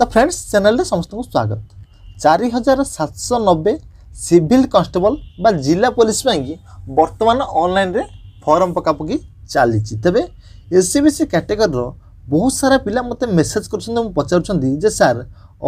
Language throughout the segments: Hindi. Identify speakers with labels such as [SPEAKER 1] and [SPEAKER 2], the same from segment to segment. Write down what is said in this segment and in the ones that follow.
[SPEAKER 1] ତ ଫ୍ରେଣ୍ଡସ୍ ଚ୍ୟାନେଲରେ ସମସ୍ତଙ୍କୁ ସ୍ୱାଗତ ଚାରି ହଜାର ସାତଶହ ନବେ ସିଭିଲ୍ କନଷ୍ଟେବଲ ବା ଜିଲ୍ଲା ପୋଲିସ ପାଇଁକି ବର୍ତ୍ତମାନ ଅନଲାଇନ୍ରେ ଫର୍ମ ପକାପକି ଚାଲିଛି ତେବେ ଏସ୍ ସି ବି ସି କ୍ୟାଟେଗୋରୀର ବହୁତ ସାରା ପିଲା ମୋତେ ମେସେଜ୍ କରୁଛନ୍ତି ମୁଁ ପଚାରୁଛନ୍ତି ଯେ ସାର୍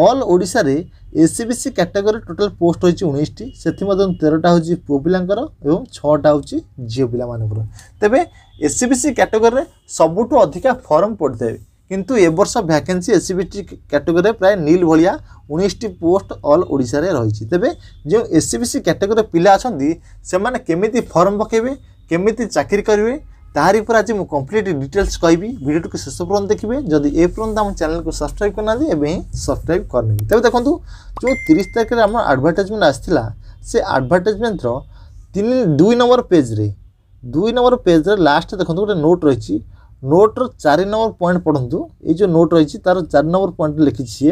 [SPEAKER 1] ଅଲ୍ ଓଡ଼ିଶାରେ S C B C category total post ରହିଛି ଉଣେଇଶଟି ସେଥିମଧ୍ୟରୁ ତେରଟା ହେଉଛି ପୁଅ ପିଲାଙ୍କର ଏବଂ ଛଅଟା ହେଉଛି ଝିଅ ପିଲାମାନଙ୍କର ତେବେ ଏସ୍ ସି ବି ସି କ୍ୟାଟେଗୋରୀରେ ସବୁଠୁ ଅଧିକା ଫର୍ମ ପଡ଼ିଥାଏ କିନ୍ତୁ ଏବର୍ଷ ଭ୍ୟାକେନ୍ସି ଏସ୍ସିବିଟି କ୍ୟାଟେଗୋରୀରେ ପ୍ରାୟ ନିଲ୍ ଭଳିଆ ଉଣେଇଶଟି ପୋଷ୍ଟ ଅଲ୍ ଓଡ଼ିଶାରେ ରହିଛି ତେବେ ଯେଉଁ ଏସ୍ସିବିସି କ୍ୟାଟେଗୋରୀର ପିଲା ଅଛନ୍ତି ସେମାନେ କେମିତି ଫର୍ମ ପକାଇବେ କେମିତି ଚାକିରି କରିବେ ତାହାରି ଉପରେ ଆଜି ମୁଁ କମ୍ପ୍ଲିଟ୍ ଡିଟେଲ୍ସ କହିବି ଭିଡ଼ିଓଟିକୁ ଶେଷ ପର୍ଯ୍ୟନ୍ତ ଦେଖିବେ ଯଦି ଏ ପର୍ଯ୍ୟନ୍ତ ଆମ ଚ୍ୟାନେଲକୁ ସବସ୍କ୍ରାଇବ୍ କରିନାହାନ୍ତି ଏବେ ହିଁ ସବସ୍କ୍ରାଇବ୍ କରିନେବେ ତେବେ ଦେଖନ୍ତୁ ଯେଉଁ ତିରିଶ ତାରିଖରେ ଆମର ଆଡ଼ଭର୍ଟାଇଜମେଣ୍ଟ ଆସିଥିଲା ସେ ଆଡ଼ଭର୍ଟାଇଜମେଣ୍ଟର ତିନି ଦୁଇ ନମ୍ବର ପେଜ୍ରେ ଦୁଇ ନମ୍ବର ପେଜ୍ରେ ଲାଷ୍ଟ ଦେଖନ୍ତୁ ଗୋଟେ ନୋଟ୍ ରହିଛି নোটর চারি নম্বর পয়েন্ট পড়ন্তু এই যে নোট রয়েছে তার চারি নম্বর পয়েন্ট লিখিছি C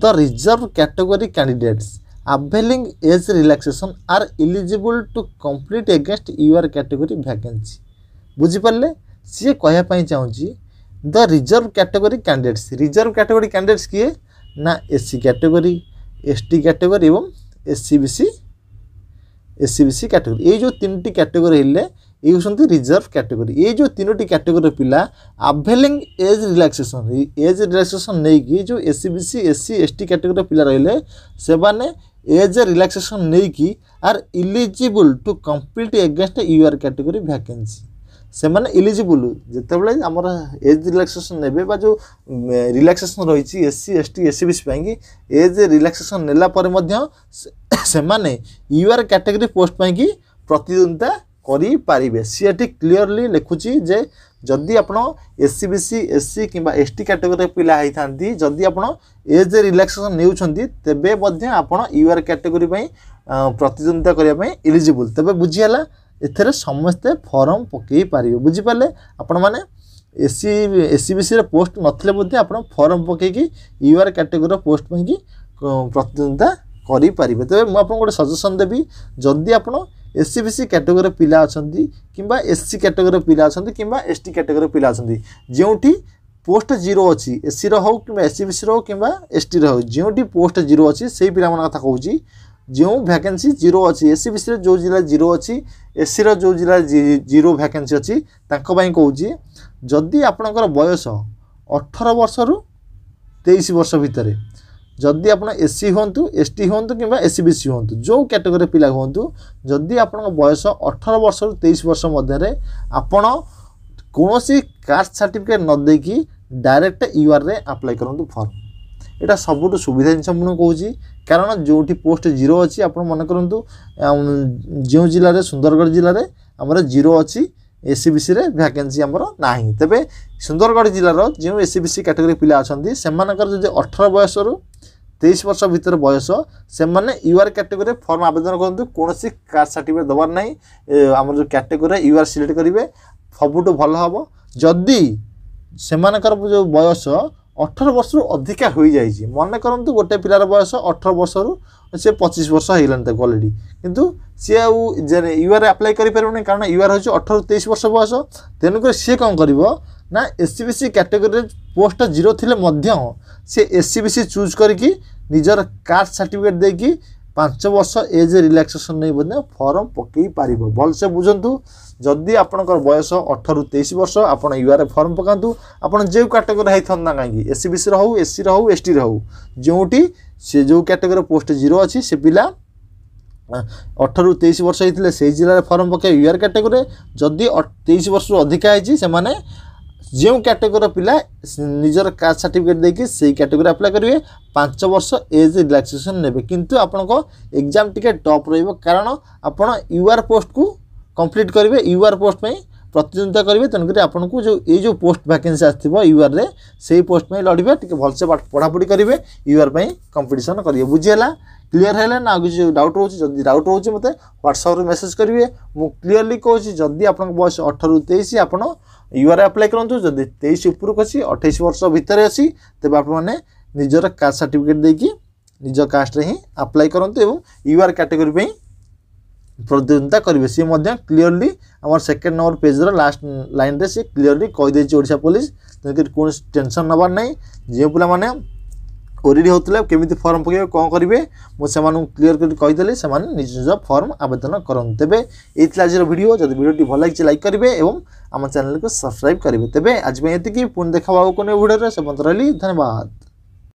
[SPEAKER 1] the reserve category candidates availing age relaxation are eligible to compete against your category vacancy বুঝিপারলে ସିଏ କହିବା ପାଇଁ ଚାହୁଁଛି the reserve category candidates reserve category candidates କିଏ ନା S C category S T category ଏବଂ S C B C S C B C category ଏଇ ଯେଉଁ ତିନିଟି କ୍ୟାଟେଗୋରୀ ହେଲେ ये होती रिजर्व कैटेगोरी ये जो तीनो कैटेगोरी पिला आभेलिंग एज रिलैक्सेसन एज रिलैक्सेसन नहीं जो S C B C S C S T category पिला रही से एज रिलैक्सेसन नहीं are eligible to complete against your category vacancy से इलिजिबल जितेबाला आम एज रिलैक्सेसन ने जो रिलैक्सेसन रही S C S T S C B C age relaxation नेला से यू कैटेगोरी पोस्ट प्रतिद्वंदिता କରିପାରିବେ ସିଏ ଏଠି କ୍ଲିଅରଲି ଲେଖୁଛି ଯେ ଯଦି ଆପଣ S C SC BC SC କିମ୍ବା ଏସ୍ ଟି କ୍ୟାଟେଗୋରୀର ପିଲା ହୋଇଥାନ୍ତି ଯଦି ଆପଣ ଏଜ୍ ରିଲାକ୍ସେସନ୍ ନେଉଛନ୍ତି ତେବେ ମଧ୍ୟ ଆପଣ ୟୁ ଆର୍ କ୍ୟାଟେଗୋରୀ ପାଇଁ ପ୍ରତିଦ୍ୱନ୍ଦିତା କରିବା ପାଇଁ ଇଲିଜିବୁଲ୍ ତେବେ ବୁଝିହେଲା ଏଥିରେ ସମସ୍ତେ ଫର୍ମ ପକାଇ ପାରିବେ ବୁଝିପାରିଲେ ଆପଣମାନେ ଏସ୍ସି ଏସ୍ସି ପୋଷ୍ଟ ନଥିଲେ ମଧ୍ୟ ଆପଣ ଫର୍ମ ପକାଇକି ଆର୍ କ୍ୟାଟେଗୋରୀର ପୋଷ୍ଟ ପାଇଁକି ପ୍ରତିଦ୍ୱନ୍ଦିତା କରିପାରିବେ ତେବେ ମୁଁ ଆପଣଙ୍କୁ ଗୋଟେ ସଜେସନ୍ ଦେବି ଯଦି ଆପଣ ଏସ୍ସି ବି ସି କ୍ୟାଟେଗୋରିର ପିଲା ଅଛନ୍ତି କିମ୍ବା ଏସ୍ସି କ୍ୟାଟେଗୋରିର ପିଲା ଅଛନ୍ତି କିମ୍ବା ଏସ୍ଟି କ୍ୟାଟେଗୋରିର ପିଲା ଅଛନ୍ତି ଯେଉଁଠି ପୋଷ୍ଟ ଜିରୋ ଅଛି ଏସ୍ସିର ହେଉ କିମ୍ବା ଏସ୍ସି ବି ସିର ହେଉ କିମ୍ବା ଏସ୍ଟିର ହେଉ ଯେଉଁଠି ପୋଷ୍ଟ ଜିରୋ ଅଛି ସେଇ ପିଲାମାନଙ୍କ କଥା କହୁଛି ଯେଉଁ ଭ୍ୟାକେନ୍ସି ଜିରୋ ଅଛି ଏସ୍ସି ବି ସିରେ ଯେଉଁ ଜିଲ୍ଲା ଜିରୋ ଅଛି ଏସ୍ସିର ଯେଉଁ ଜିଲ୍ଲା ଜିରୋ ଭ୍ୟାକେନ୍ସି ଅଛି ତାଙ୍କ ପାଇଁ କହୁଛି ଯଦି ଆପଣଙ୍କର ବୟସ ଅଠର ବର୍ଷରୁ ତେଇଶ ବର୍ଷ ଭିତରେ ଯଦି ଆପଣ ଏସ୍ ସି ହୁଅନ୍ତୁ ଏସ୍ ଟି ହୁଅନ୍ତୁ କିମ୍ବା ଏସ୍ ସି ବି ସି ହୁଅନ୍ତୁ ଯେଉଁ କ୍ୟାଟେଗୋରୀ ପିଲା ହୁଅନ୍ତୁ ଯଦି ଆପଣଙ୍କ ବୟସ ଅଠର ବର୍ଷରୁ ତେଇଶ ବର୍ଷ ମଧ୍ୟରେ ଆପଣ କୌଣସି କାଷ୍ଟ ସାର୍ଟିଫିକେଟ୍ ନ ଦେଇକି ଡାଇରେକ୍ଟ ୟୁଆର୍ରେ ଆପ୍ଲାଏ କରନ୍ତୁ ଫର୍ମ ଏଇଟା ସବୁଠୁ ସୁବିଧା ଜିନିଷ ମୁଁ କହୁଛି କାରଣ ଯେଉଁଠି ପୋଷ୍ଟ ଜିରୋ ଅଛି ଆପଣ ମନେ କରନ୍ତୁ ଯେଉଁ ଜିଲ୍ଲାରେ ସୁନ୍ଦରଗଡ଼ ଜିଲ୍ଲାରେ ଆମର ଜିରୋ ଅଛି এসিবিসিরে ভ্যাকেন্সি আমার না তবে সুন্দরগড় জেলার যে এসিবিসি ক্যাটেগরি পিলা অনেক সে অঠর বয়সর তেইশ বর্ষ ভিতরে বয়স সেমানে ইউআর ক্যাটেগোরি ফর্ম আবেদন করতে কোণী কাস্ট সার্টিফিকেট দেবার না আমার যে ক্যাটেগোরি ইউআর সিলেক্ট করবে সবুঠু ভাল হব যদি সেমানকর যে বয়স অঠর বর্ষর অধিকা হয়ে যাই মনে করতু গোটে পিলার বয়স অঠর বর্ষর সে পঁচিশ বর্ষ হয়ে গেলেন তাকে অলরেডি কিন্তু সি আউ ইউআর আপ্লাই করে পারবনি কারণ ইউআর হচ্ছে অঠর তেইশ বর্ষ বয়স তেণুকরি সি কম করব না এসসিবিসি ক্যাটেগোরি পোস্ট জিরো থিলে মধ্য সে এসসিবিসি চুজ করিকি ନିଜର କାଷ୍ଟ ସାର୍ଟିଫିକେଟ୍ ଦେଇକି ପାଞ୍ଚ ବର୍ଷ ଏଜ୍ ରିଲାକ୍ସେସନ୍ ନେଇ ମଧ୍ୟ ଫର୍ମ ପକାଇ ପାରିବ ଭଲସେ ବୁଝନ୍ତୁ ଯଦି ଆପଣଙ୍କର ବୟସ ଅଠରରୁ ତେଇଶ ବର୍ଷ ଆପଣ ୟୁଆର୍ଏ ଫର୍ମ ପକାନ୍ତୁ ଆପଣ ଯେଉଁ କାଟେଗୋରୀ ହେଇଥାନ୍ତା କାହିଁକି ଏସ୍ସି ବିସିର ହେଉ ଏସ୍ସିର ହେଉ ଏସ୍ଟିର ହେଉ ଯେଉଁଠି ସେ ଯେଉଁ କ୍ୟାଟେଗୋରୀ ପୋଷ୍ଟ ଜିରୋ ଅଛି ସେ ପିଲା ଅଠରରୁ ତେଇଶ ବର୍ଷ ହେଇଥିଲେ ସେହି ଜିଲ୍ଲାରେ ଫର୍ମ ପକାଇ ୟୁଆର୍ କ୍ୟାଟେଗୋରୀରେ ଯଦି ତେଇଶ ବର୍ଷରୁ ଅଧିକା ହେଇଛି ସେମାନେ जो कैटेगोरी पिला निजर का सार्टिफिकेट देखिए सही कैटेगोरी अप्लाई करेंगे पांच वर्ष एज रिल्क्सेसन ने कितु आप एग्जाम टी टप रण आप युआर पोस्ट को कम्प्लीट करेंगे युआर पोस्ट में प्रतिद्वंदा करेंगे तेणुक्री आप जो ये जो पोस्ट भैकेन्सी आसो युआर में से पोस्ट में लड़े टे भलसे पढ़ापढ़ी करेंगे युआर पर कंपिटन करेंगे बुझेगा क्लीयर है ना कि डाउट रोचे जब डाउट रोचे मतलब ह्वाट्सअप मेसेज करेंगे मुझे क्लीयरली कहूँ जदि आप बयस अठर तेईस आपड़ ୟୁଆର୍ ଆପ୍ଲାଏ କରନ୍ତୁ ଯଦି ତେଇଶ ଉପରକୁ ଅଛି ଅଠେଇଶ ବର୍ଷ ଭିତରେ ଅଛି ତେବେ ଆପଣମାନେ ନିଜର କାଷ୍ଟ ସାର୍ଟିଫିକେଟ୍ ଦେଇକି ନିଜ କାଷ୍ଟରେ ହିଁ ଆପ୍ଲାଏ କରନ୍ତୁ ଏବଂ ୟୁଆର୍ କାଟେଗୋରୀ ପାଇଁ ପ୍ରତିଦ୍ୱନ୍ଦିତା କରିବେ ସିଏ ମଧ୍ୟ କ୍ଲିଅରଲି ଆମର ସେକେଣ୍ଡ ନମ୍ବର ପେଜ୍ର ଲାଷ୍ଟ ଲାଇନ୍ରେ ସିଏ କ୍ଲିଅରଲି କହିଦେଇଛି ଓଡ଼ିଶା ପୋଲିସ ତେଣୁକରି କୌଣସି ଟେନସନ୍ ନେବାର ନାହିଁ ଯେଉଁ ପିଲାମାନେ କୋରିଡ଼ି ହେଉଥିଲା କେମିତି ଫର୍ମ ପକାଇବେ କ'ଣ କରିବେ ମୁଁ ସେମାନଙ୍କୁ କ୍ଲିଅର କରି କହିଦେଲି ସେମାନେ ନିଜ ନିଜ ଫର୍ମ ଆବେଦନ କରନ୍ତୁ ତେବେ ଏଇ ଥିଲା ଆଜିର ଭିଡ଼ିଓ ଯଦି ଭିଡ଼ିଓଟି ଭଲ ଲାଗିଛି ଲାଇକ୍ କରିବେ ଏବଂ ଆମ ଚ୍ୟାନେଲକୁ ସବସ୍କ୍ରାଇବ୍ କରିବେ ତେବେ ଆଜି ପାଇଁ ଏତିକି ପୁଣି ଦେଖା ହେବାକୁ ଭିଡ଼ିଓରେ ସେ ରହିଲି ଧନ୍ୟବାଦ